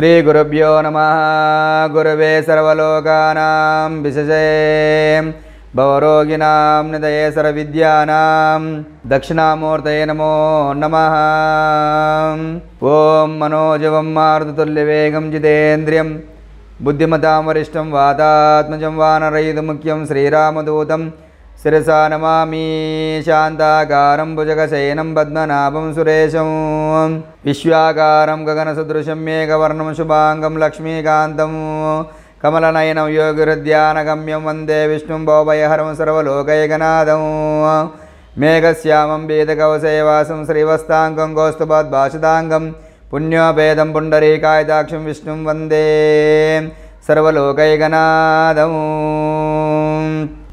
श्रीगुरुभ्यो नमः गुरुवे सर्वलोकानां विशेषे भवरोगिणां निदये सर्वविद्यानां दक्षिणामूर्तये नमो नमः ॐ मनोजवं मारुततुल्यवेगं जितेन्द्रियं बुद्धिमतां वरिष्ठं वातात्मजं वानरयितुमुख्यं श्रीरामदूतं శిరసా నమామి శాంతాకారం భుజగశయనం పద్మనాభం సురేశం విశ్వాకారం గగన సదృశం మేఘవర్ణం శుభాంగం లక్ష్మీకాంతం కమలనయనం యోగిహృద్యానగమ్యం వందే విష్ణుం భోభయహరం సర్వలోకైకనాథం మేఘశ్యామం బీదకవశయవాసం శ్రీవస్తాంగం గోస్తుపాద్భాషితాంగం పుణ్యోపేదం పుండరీకాయదాక్షం విష్ణుం వందే సర్వలోకైకనాథం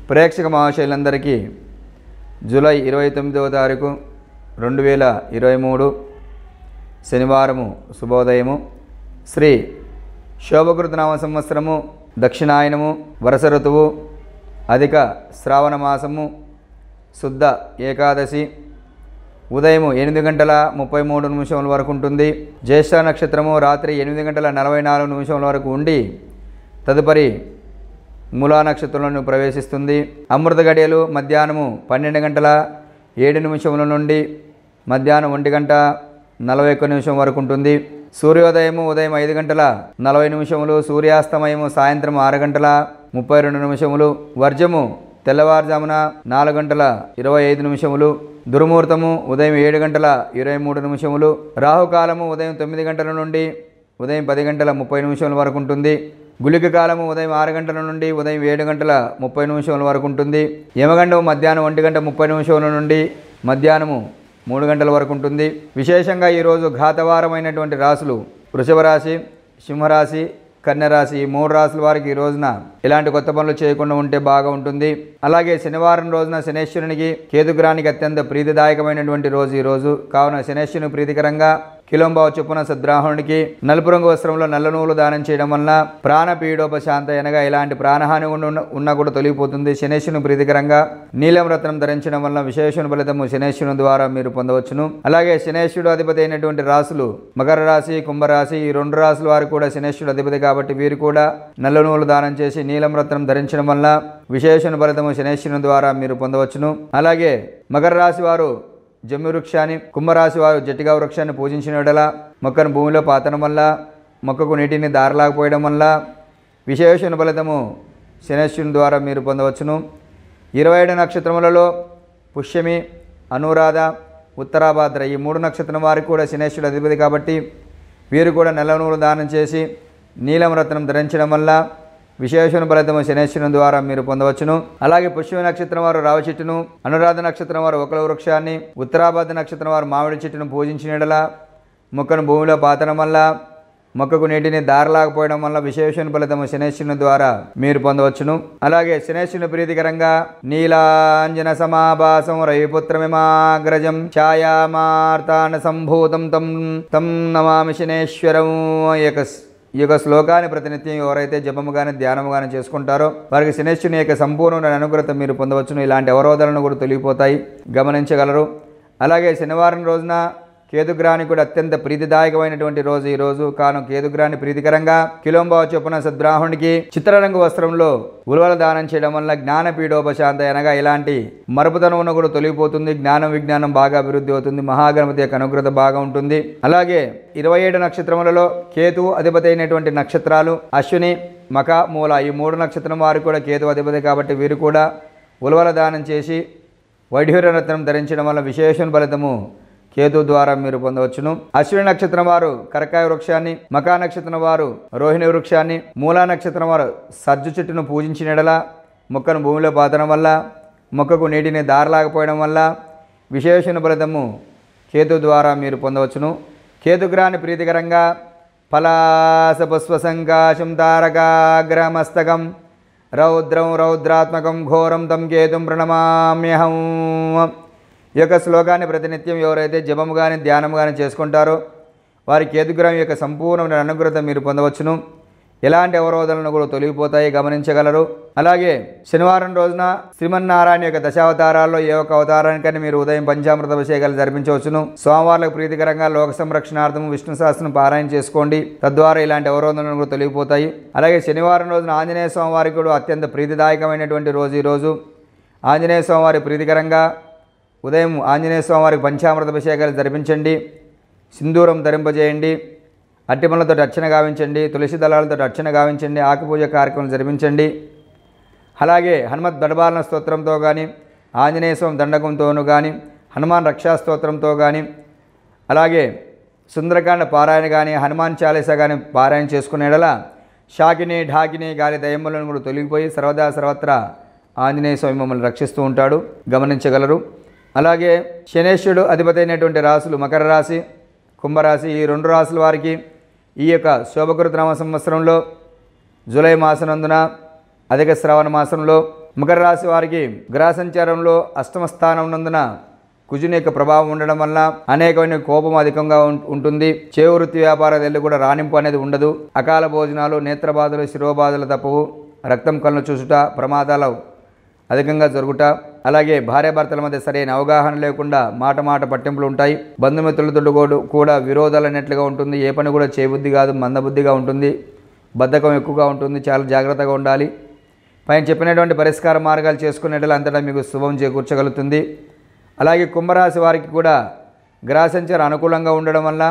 ప్రేక్షక మహాశైలందరికీ జూలై ఇరవై తొమ్మిదవ తారీఖు రెండు వేల ఇరవై మూడు శనివారము శుభోదయము శ్రీ శోభకృతనామ సంవత్సరము దక్షిణాయనము వరస ఋతువు అధిక శ్రావణ మాసము శుద్ధ ఏకాదశి ఉదయము ఎనిమిది గంటల ముప్పై మూడు నిమిషముల వరకు ఉంటుంది జ్యేష్ఠ నక్షత్రము రాత్రి ఎనిమిది గంటల నలభై నాలుగు నిమిషముల వరకు ఉండి తదుపరి మూలా నక్షత్రంలో ప్రవేశిస్తుంది అమృత గడియలు మధ్యాహ్నము పన్నెండు గంటల ఏడు నిమిషముల నుండి మధ్యాహ్నం ఒంటి గంట నలభై ఒక్క నిమిషం వరకు ఉంటుంది సూర్యోదయము ఉదయం ఐదు గంటల నలభై నిమిషములు సూర్యాస్తమయము సాయంత్రం ఆరు గంటల ముప్పై రెండు నిమిషములు వర్జము తెల్లవారుజామున నాలుగు గంటల ఇరవై ఐదు నిమిషములు దుర్ముహూర్తము ఉదయం ఏడు గంటల ఇరవై మూడు నిమిషములు రాహుకాలము ఉదయం తొమ్మిది గంటల నుండి ఉదయం పది గంటల ముప్పై నిమిషముల వరకు ఉంటుంది గుళిక కాలము ఉదయం ఆరు గంటల నుండి ఉదయం ఏడు గంటల ముప్పై నిమిషముల వరకు ఉంటుంది యమగండం మధ్యాహ్నం ఒంటి గంట ముప్పై నిమిషముల నుండి మధ్యాహ్నము మూడు గంటల వరకు ఉంటుంది విశేషంగా ఈరోజు ఘాతవారమైనటువంటి రాసులు వృషభ రాశి సింహరాశి కన్యరాశి ఈ మూడు రాసుల వారికి ఈ రోజున ఇలాంటి కొత్త పనులు చేయకుండా ఉంటే బాగా ఉంటుంది అలాగే శనివారం రోజున శనేశ్వరునికి కేతుగ్రానికి అత్యంత ప్రీతిదాయకమైనటువంటి రోజు ఈరోజు కావున శనేశ్వరుని ప్రీతికరంగా కిలోంబావ చొప్పున సద్రాహునికి నలుపు రంగు వస్త్రంలో నల్ల నూలు దానం చేయడం వలన ప్రాణ పీడోపశాంత ఎనగా ఎలాంటి ప్రాణహాని ఉన్నా కూడా తొలగిపోతుంది శనేశ్వరుని ప్రీతికరంగా నీలం రత్నం ధరించడం వలన విశేషణ ఫలితము శనేశ్వరుని ద్వారా మీరు పొందవచ్చును అలాగే శనేశ్వరుడు అధిపతి అయినటువంటి రాసులు మకర రాశి కుంభరాశి ఈ రెండు రాసుల వారు కూడా శనేశ్వరుడు అధిపతి కాబట్టి వీరు కూడా నల్ల నూలు దానం చేసి నీలం రత్నం ధరించడం వల్ల విశేషణ ఫలితము శనేశ్వరుని ద్వారా మీరు పొందవచ్చును అలాగే మకర రాశి వారు జమ్మి వృక్షాన్ని కుంభరాశి వారు జట్టిగా వృక్షాన్ని పూజించిన ఎడల మొక్కను భూమిలో పాతడం వల్ల మొక్కకు నీటిని దారలాగపోయడం వల్ల విశేషణ ఫలితము శనశ్యుని ద్వారా మీరు పొందవచ్చును ఇరవై ఏడు నక్షత్రములలో పుష్యమి అనురాధ ఉత్తరాభాద్ర ఈ మూడు నక్షత్రం వారికి కూడా శనేశ్వరుడు అధిపతి కాబట్టి వీరు కూడా నల్ల నూలు దానం చేసి నీలం రత్నం ధరించడం వల్ల విశేషణ ఫలితము శనేశ్వరం ద్వారా మీరు పొందవచ్చును అలాగే పుష్యమి నక్షత్రం వారు రావి చెట్టును అనురాధ నక్షత్రం వారు ఒకల వృక్షాన్ని ఉత్తరాబాధ నక్షత్రం వారు మామిడి చెట్టును పూజించిన మొక్కను భూమిలో పాతడం వల్ల మొక్కకు నీటిని దారలాగపోయడం వల్ల విశేషణ ఫలితము శనేశ్వరుని ద్వారా మీరు పొందవచ్చును అలాగే శనేశ్వరుని ప్రీతికరంగా నీలాంజన సమాభాసం రవిపుత్రమిమాగ్రజం ఛాయామార్తాన సంభూతం తం తం నమామి శనేశ్వరం యొక్క ఈ యొక్క శ్లోకాన్ని ప్రతినిత్యం ఎవరైతే జపము కానీ ధ్యానము కానీ చేసుకుంటారో వారికి శనిశ్చుని యొక్క సంపూర్ణమైన అనుగ్రత మీరు పొందవచ్చును ఇలాంటి అవరోధాలను కూడా తొలగిపోతాయి గమనించగలరు అలాగే శనివారం రోజున కూడా అత్యంత ప్రీతిదాయకమైనటువంటి రోజు ఈ రోజు కాను కేతుగ్రాని ప్రీతికరంగా కిలోంబా చొప్పున సద్బ్రాహ్మణుడికి చిత్రరంగు వస్త్రంలో ఉలవల దానం చేయడం వల్ల జ్ఞాన అనగా ఇలాంటి ఉన్న కూడా తొలిగిపోతుంది జ్ఞానం విజ్ఞానం బాగా అభివృద్ధి అవుతుంది మహాగణపతి యొక్క అనుగ్రత బాగా ఉంటుంది అలాగే ఇరవై ఏడు నక్షత్రములలో కేతు అధిపతి అయినటువంటి నక్షత్రాలు అశ్విని మక మూల ఈ మూడు నక్షత్రం వారు కూడా కేతు అధిపతి కాబట్టి వీరు కూడా ఉలవల దానం చేసి వైఢూర్యరత్నం ధరించడం వల్ల విశేష ఫలితము కేతు ద్వారా మీరు పొందవచ్చును అశ్విని నక్షత్రం వారు కరకాయ వృక్షాన్ని మకా నక్షత్రం వారు రోహిణి వృక్షాన్ని మూలా నక్షత్రం వారు సజ్జు చెట్టును పూజించిన ఎడల మొక్కను భూమిలో పాతడం వల్ల మొక్కకు నీటిని దారలాగపోయడం వల్ల విశేషణ ఫలితము కేతు ద్వారా మీరు పొందవచ్చును కేతుగ్రాన్ని ప్రీతికరంగా పలాసపుష్పసంకాశం తారకాగ్రహమస్తకం రౌద్రం రౌద్రాత్మకం ఘోరం తం కేతుం ప్రణమామ్యహం ఈ యొక్క శ్లోకాన్ని ప్రతినిత్యం ఎవరైతే జపము కానీ ధ్యానం కానీ చేసుకుంటారో వారి కేతుగ్రహం యొక్క సంపూర్ణమైన అనుగ్రహం మీరు పొందవచ్చును ఎలాంటి అవరోధనలను కూడా తొలగిపోతాయి గమనించగలరు అలాగే శనివారం రోజున శ్రీమన్నారాయణ యొక్క దశావతారాల్లో ఏ ఒక్క అవతారానికైనా మీరు ఉదయం పంచామృత అభిషేకాలు జరిపించవచ్చును సోమవారులకు ప్రీతికరంగా లోక సంరక్షణార్థం విష్ణు శాస్త్రం పారాయణ చేసుకోండి తద్వారా ఇలాంటి అవరోధనలు కూడా తొలగిపోతాయి అలాగే శనివారం రోజున ఆంజనేయ స్వామివారికి కూడా అత్యంత ప్రీతిదాయకమైనటువంటి రోజు ఈరోజు ఆంజనేయ స్వామివారి ప్రీతికరంగా ఉదయం ఆంజనేయ స్వామివారికి పంచామృత అభిషేకాలు జరిపించండి సింధూరం ధరింపజేయండి అట్టిమలతో అర్చన గావించండి తులసి దళాలతో అర్చన గావించండి ఆకుపూజ కార్యక్రమం జరిపించండి అలాగే హనుమత్ దడబాలన స్తోత్రంతో కానీ ఆంజనేయ స్వామి దండకంతోనూ కానీ హనుమాన్ రక్షా స్తోత్రంతో కానీ అలాగే సుందరకాండ పారాయణ కానీ హనుమాన్ చాలీస కానీ పారాయణ చేసుకునేడల షాకిని ఢాకిని గాలి దయములను కూడా తొలగిపోయి సర్వదా సర్వత్రా ఆంజనేయ స్వామి మమ్మల్ని రక్షిస్తూ ఉంటాడు గమనించగలరు అలాగే శనేశ్వరుడు అధిపతైనటువంటి రాసులు మకర రాశి కుంభరాశి ఈ రెండు రాసుల వారికి ఈ యొక్క శోభకృతనామ సంవత్సరంలో జూలై మాసనందున అధిక శ్రావణ మాసంలో మకర రాశి వారికి గ్రహ సంచారంలో అష్టమ స్థానం నందున కుజుని యొక్క ప్రభావం ఉండడం వల్ల అనేకమైన కోపం అధికంగా ఉంటుంది చేవృత్తి వృత్తి వ్యాపారాలు కూడా రాణింపు అనేది ఉండదు అకాల భోజనాలు నేత్రబాధలు శిరోబాధలు తప్పవు రక్తం కళ్ళు చూసుట ప్రమాదాలు అధికంగా జరుగుతా అలాగే భార్యాభర్తల మధ్య సరైన అవగాహన లేకుండా మాట మాట పట్టింపులు ఉంటాయి బంధుమిత్రులతో కూడా విరోధాలు అనేట్లుగా ఉంటుంది ఏ పని కూడా చేయబుద్ధి కాదు మందబుద్ధిగా ఉంటుంది బద్ధకం ఎక్కువగా ఉంటుంది చాలా జాగ్రత్తగా ఉండాలి పైన చెప్పినటువంటి పరిష్కార మార్గాలు చేసుకునేట్లు అంతటా మీకు శుభం చేకూర్చగలుగుతుంది అలాగే కుంభరాశి వారికి కూడా గ్రహ అనుకూలంగా ఉండడం వల్ల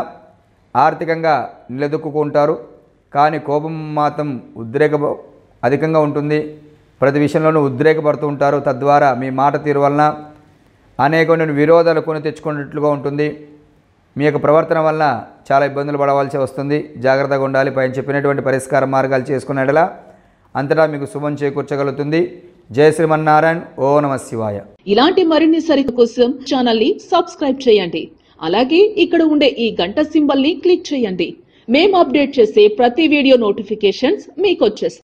ఆర్థికంగా నిలదొక్కుంటారు కానీ కోపం మాత్రం ఉద్రేక అధికంగా ఉంటుంది ప్రతి విషయంలోనూ ఉద్రేకపడుతూ ఉంటారు తద్వారా మీ మాట తీరు వలన అనేక విరోధాలు కొని తెచ్చుకున్నట్లుగా ఉంటుంది మీ యొక్క ప్రవర్తన వల్ల చాలా ఇబ్బందులు పడవలసి వస్తుంది జాగ్రత్తగా ఉండాలి పైన చెప్పినటువంటి పరిష్కార మార్గాలు చేసుకునేలా అంతటా మీకు శుభం చేకూర్చగలుగుతుంది జయ శ్రీమన్నారాయణ ఓ నమ శివాయ ఇలాంటి మరిన్ని సరికు కోసం ఛానల్ ని సబ్స్క్రైబ్ చేయండి అలాగే ఇక్కడ ఉండే ఈ గంట సింబల్ ని క్లిక్ చేయండి మేము అప్డేట్ చేసే ప్రతి వీడియో నోటిఫికేషన్స్ మీకు వచ్చేస్తాయి